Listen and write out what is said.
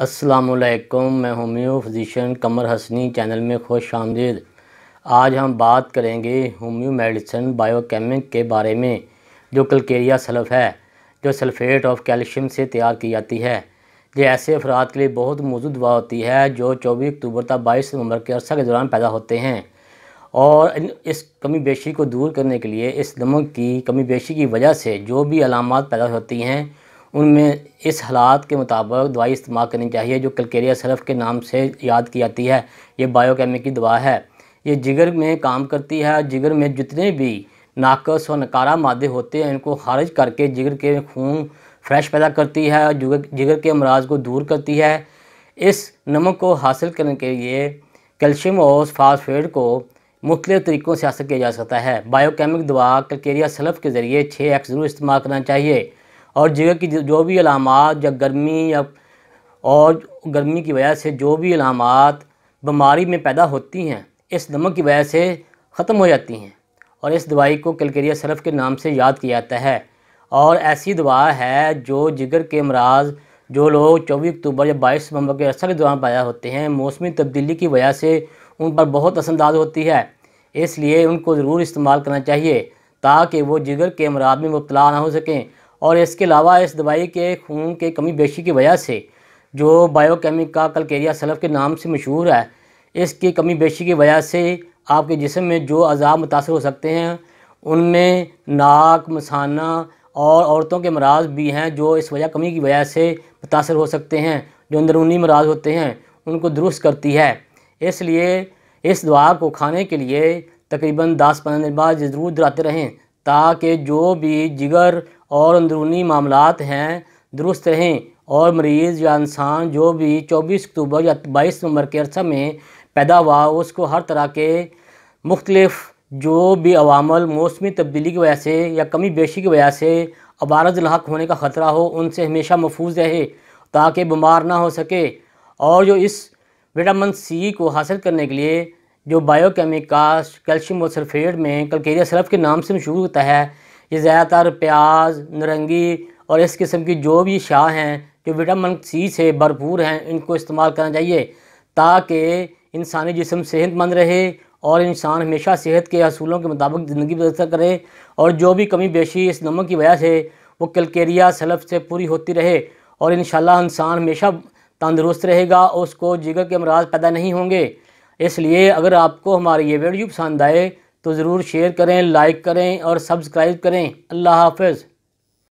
असलकुम मैं homeo physician Qamar Hasni channel में खुश आमदीद आज हम बात करेंगे होम्यो मेडिसन बायोकेमिक के बारे में जो कलकेरिया सल्फ है जो सल्फेट ऑफ कैल्शियम से तैयार की जाती है ये ऐसे अफराद के लिए बहुत मौजूद दवा होती है जो चौबीस अक्टूबर तक बाईस नवंबर के अरसा के दौरान पैदा होते हैं और इस कमी बेशी को दूर करने के लिए इस नमक की कमी बेशी की वजह से जो भी अलामत पैदा होती हैं उनमें इस हालात के मुताबिक दवाई इस्तेमाल करनी चाहिए जो कलकेरिया सरफ के नाम से याद की जाती है ये बायोकेमिक दवा है ये जिगर में काम करती है जिगर में जितने भी नाकस और नकारा मादे होते हैं इनको खारिज करके जिगर के खून फ्रेश पैदा करती है और जिगर के अमराज को दूर करती है इस नमक को हासिल करने के लिए कैल्शियम और फास्फेट को मुख्तलिफ तरीक़ों से हासिल किया जा सकता है बायोकेमिक दवा कलकेरिया सलफ़ के ज़रिए छः एक्स ज़रूर इस्तेमाल करना चाहिए और जगह की जो भी अलामत या गर्मी या और गर्मी की वजह से जो भी अलामत बीमारी में पैदा होती हैं इस नमक की वजह से ख़त्म हो जाती हैं और इस दवाई को कलकेरिया सरफ के नाम से याद किया जाता है और ऐसी दवा है जो जिगर के अमराज जो लोग चौबीस अक्टूबर या बाईस नवंबर के अक्सर दौरान पैदा होते हैं मौसमी तब्दीली की वजह से उन पर बहुत असरदार होती है इसलिए उनको ज़रूर इस्तेमाल करना चाहिए ताकि वो जिगर के अमराज में मुबला ना हो सकें और इसके अलावा इस दवाई के खून के कमी बेशी की वजह से जो बायोकेमिका कलकेरिया सलफ के नाम से मशहूर है इसकी कमी बेशी की वजह से आपके जिसम में जो अजाब मुतासर हो सकते हैं उनमें नाक मसाना और औरतों के मराज भी हैं जो इस वजह कमी की वजह से मुतासर हो सकते हैं जो अंदरूनी मराज होते हैं उनको दुरुस्त करती है इसलिए इस दवा को खाने के लिए तकरीबन दस पंद्रह दिन बाद ज़रूर दराते रहें ताकि जो भी जिगर और अंदरूनी मामला हैं दुरुस्त रहें और मरीज़ या इंसान जो भी चौबीस अक्टूबर या बाईस नवंबर के अरसा में पैदा हुआ उसको हर तरह के मुख्तलफ़ जो भी अवामल मौसमी तब्दीली की वजह से या कमी बेशी की वजह से लाक होने का ख़तरा हो उनसे हमेशा महफूज रहे ताकि बीमार ना हो सके और जो इस विटामिन सी को हासिल करने के लिए जो बायोकेमिकास कैल्शियम और सल्फेट में कलकेरिया सरफ के नाम से मशहूर होता है ये ज़्यादातर प्याज नारंगी और इस किस्म की जो भी शाह हैं जो विटामिन सी से भरपूर हैं इनको इस्तेमाल करना चाहिए ताकि इंसानी जिसम सेहतमंद रहे और इंसान हमेशा सेहत के असूलों के मुताबिक ज़िंदगी बसर करे और जो भी कमी बेशी इस नमक की वजह से वो कलकेरिया सलफ से पूरी होती रहे और इन इंसान हमेशा तंदुरुस्त रहेगा और उसको जिगर के अमराज पैदा नहीं होंगे इसलिए अगर आपको हमारी ये वीडियो पसंद आए तो ज़रूर शेयर करें लाइक करें और सब्सक्राइब करें अल्लाह हाफ़